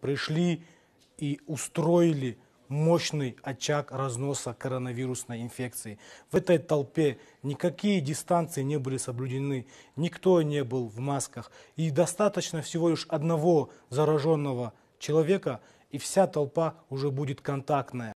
пришли и устроили мощный очаг разноса коронавирусной инфекции. В этой толпе никакие дистанции не были соблюдены, никто не был в масках. И достаточно всего лишь одного зараженного человека, и вся толпа уже будет контактная.